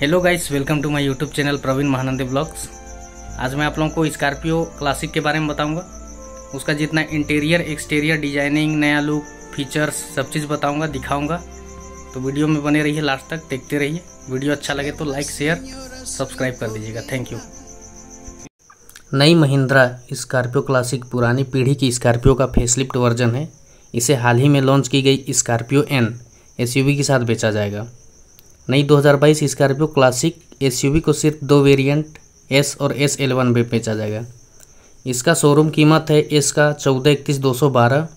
hello guys welcome to my YouTube channel Praveen Mahanandi blogs आज मैं आप लोगों को स्कॉर्पियो क्लासिक के बारे में बताऊंगा उसका जितना इंटीरियर एक्सटीरियर डिजाइनिंग नया लुक फीचर्स सब चीज़ बताऊंगा दिखाऊंगा तो वीडियो में बने रहिए लास्ट तक देखते रहिए वीडियो अच्छा लगे तो लाइक शेयर सब्सक्राइब कर दीजिएगा थैंक यू नई महिंद्रा स्कॉर्पियो क्लासिक पुरानी पीढ़ी की स्कॉर्पियो का फेसलिफ्ट वर्जन है इसे हाल ही में लॉन्च की गई स्कॉर्पियो एन एस के साथ बेचा जाएगा नई 2022 स्कॉर्पियो क्लासिक एसयूवी को सिर्फ दो वेरिएंट एस और एस एल वन में बेचा जाएगा इसका शोरूम कीमत है एस का चौदह इकतीस दो सौ बारह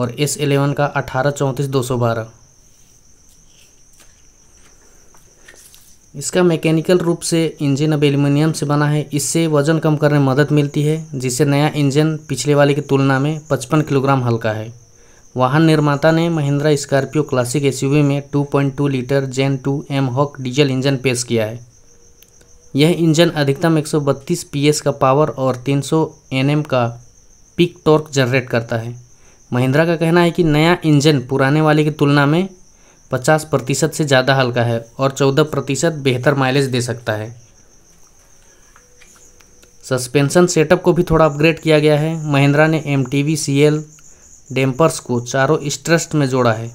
और एस एलेवन का अठारह चौंतीस दो सौ बारह इसका मैकेनिकल रूप से इंजन अब एल्यूमिनियम से बना है इससे वज़न कम करने में मदद मिलती है जिससे नया इंजन पिछले वाले की तुलना में पचपन किलोग्राम हल्का है वाहन निर्माता ने महिंद्रा स्कॉर्पियो क्लासिक एसयूवी में 2.2 litre gen 2 M hawk diesel engine पेश किया है यह इंजन अधिकतम 132 पीएस का पावर और 300 एनएम का पिक टॉर्क जनरेट करता है महिंद्रा का कहना है कि नया इंजन पुराने वाले की तुलना में 50 प्रतिशत से ज़्यादा हल्का है और 14 प्रतिशत बेहतर माइलेज दे सकता है सस्पेंशन सेटअप को भी थोड़ा अपग्रेड किया गया है महिंद्रा ने M T V C L dampers को चारों स्ट्रस्ट में जोड़ा है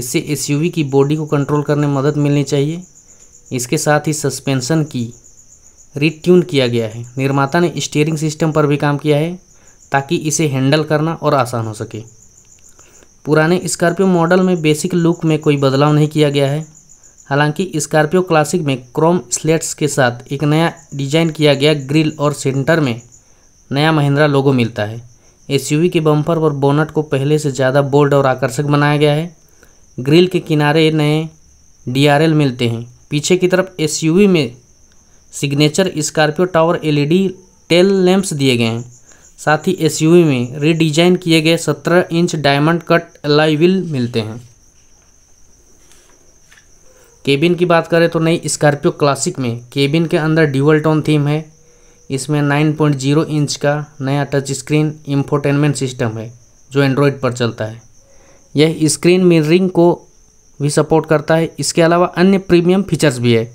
इससे एस की बॉडी को कंट्रोल करने में मदद मिलनी चाहिए इसके साथ ही सस्पेंशन की रिट्यून किया गया है निर्माता ने स्टीयरिंग सिस्टम पर भी काम किया है ताकि इसे हैंडल करना और आसान हो सके पुराने स्कॉर्पियो मॉडल में बेसिक लुक में कोई बदलाव नहीं किया गया है हालांकि स्कॉर्पियो क्लासिक में क्रोम स्लेट्स के साथ एक नया डिजाइन किया गया ग्रिल और सेंटर में नया महिंद्रा लोगो मिलता है एसयूवी के बम्पर और बोनट को पहले से ज़्यादा बोल्ड और आकर्षक बनाया गया है ग्रिल के किनारे नए डीआरएल मिलते हैं पीछे की तरफ एसयूवी में signature Scorpio tower LED tail lamps दिए गए हैं साथ ही एसयूवी में रीडिजाइन किए गए 17 inch diamond cut alloy wheel मिलते हैं केबिन की बात करें तो नई स्कॉर्पियो क्लासिक में केबिन के अंदर ड्यूअल टोन थीम है इसमें 9.0 इंच का नया टच स्क्रीन इंफोटेनमेंट सिस्टम है जो एंड्रॉयड पर चलता है यह स्क्रीन मिररिंग को भी सपोर्ट करता है इसके अलावा अन्य प्रीमियम फीचर्स भी है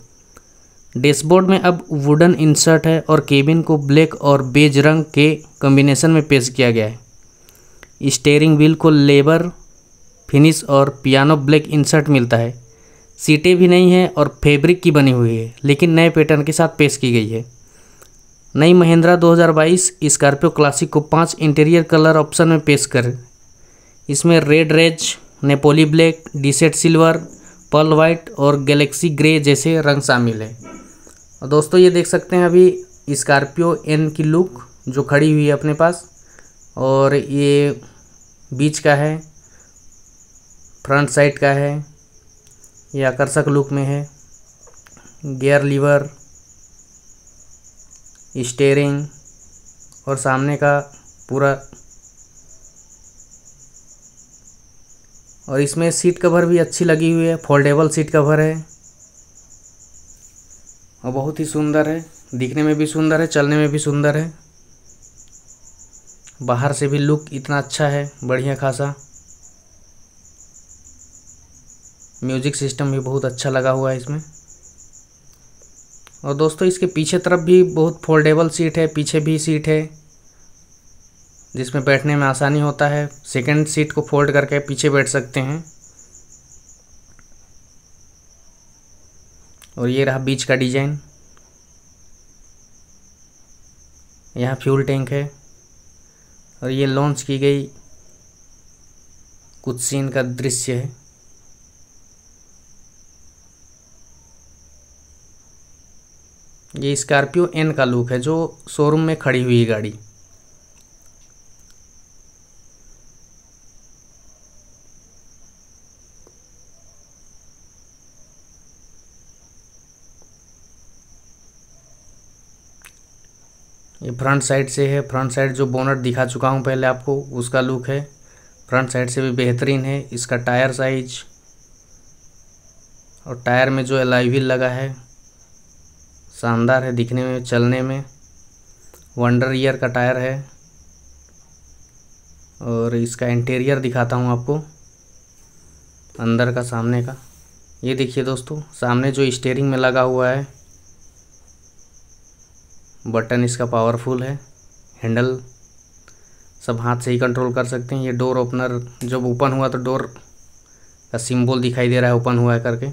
डैशबोर्ड में अब वुडन इंसर्ट है और केबिन को ब्लैक और बेज रंग के कम्बिनेशन में पेश किया गया है स्टेयरिंग व्हील को लेबर फिनिश और पियानो ब्लैक इंसर्ट मिलता है सीटें भी नहीं हैं और फैब्रिक की बनी हुई है लेकिन नए पैटर्न के साथ पेश की गई है नई महिंद्रा 2022 स्कॉर्पियो क्लासिक को पांच इंटीरियर कलर ऑप्शन में पेश करें इसमें red rage Napoli black desat silver pearl white और गैलेक्सी ग्रे जैसे रंग शामिल है और दोस्तों ये देख सकते हैं अभी स्कॉर्पियो एन की लुक जो खड़ी हुई है अपने पास और ये बीच का है फ्रंट साइड का है ये आकर्षक लुक में है गेयर लीवर स्टेयरिंग और सामने का पूरा और इसमें सीट कवर भी अच्छी लगी हुई है फोल्डेबल सीट कवर है और बहुत ही सुंदर है दिखने में भी सुंदर है चलने में भी सुंदर है बाहर से भी लुक इतना अच्छा है बढ़िया खासा म्यूजिक सिस्टम भी बहुत अच्छा लगा हुआ है इसमें और दोस्तों इसके पीछे तरफ भी बहुत फोल्डेबल सीट है पीछे भी सीट है जिसमें बैठने में आसानी होता है सेकेंड सीट को फोल्ड करके पीछे बैठ सकते हैं और ये रहा बीच का डिजाइन यहाँ फ्यूल टैंक है और ये लॉन्च की गई कुछ सीन का दृश्य है ये स्कॉर्पियो एन का लुक है जो शोरूम में खड़ी हुई गाड़ी ये फ्रंट साइड से है फ्रंट साइड जो बोनट दिखा चुका हूँ पहले आपको उसका लुक है फ्रंट साइड से भी बेहतरीन है इसका टायर साइज और टायर में जो एलाइविल लगा है शानदार है दिखने में चलने में वंडर ईयर का टायर है और इसका इंटीरियर दिखाता हूँ आपको अंदर का सामने का ये देखिए दोस्तों सामने जो स्टेयरिंग में लगा हुआ है बटन इसका पावरफुल है हैंडल सब हाथ से ही कंट्रोल कर सकते हैं ये डोर ओपनर जब ओपन हुआ तो डोर का सिंबल दिखाई दे रहा है ओपन हुआ है करके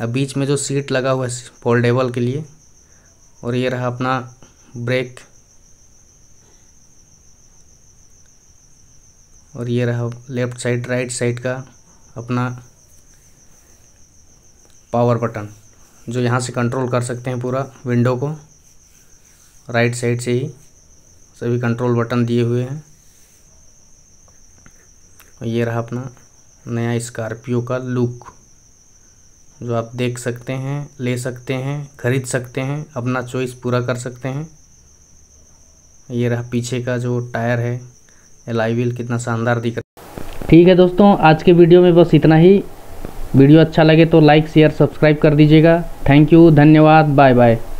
अब बीच में जो सीट लगा हुआ है फोल्डेबल के लिए और ये रहा अपना ब्रेक और ये रहा लेफ्ट साइड राइट साइड का अपना पावर बटन जो यहाँ से कंट्रोल कर सकते हैं पूरा विंडो को राइट साइड से ही सभी कंट्रोल बटन दिए हुए हैं और ये रहा अपना नया स्कॉर्पियो का लुक जो आप देख सकते हैं ले सकते हैं खरीद सकते हैं अपना चॉइस पूरा कर सकते हैं ये रहा पीछे का जो टायर है एल आई व्हील कितना शानदार दिख रहा है ठीक है दोस्तों आज के वीडियो में बस इतना ही वीडियो अच्छा लगे तो लाइक शेयर सब्सक्राइब कर दीजिएगा थैंक यू धन्यवाद बाय बाय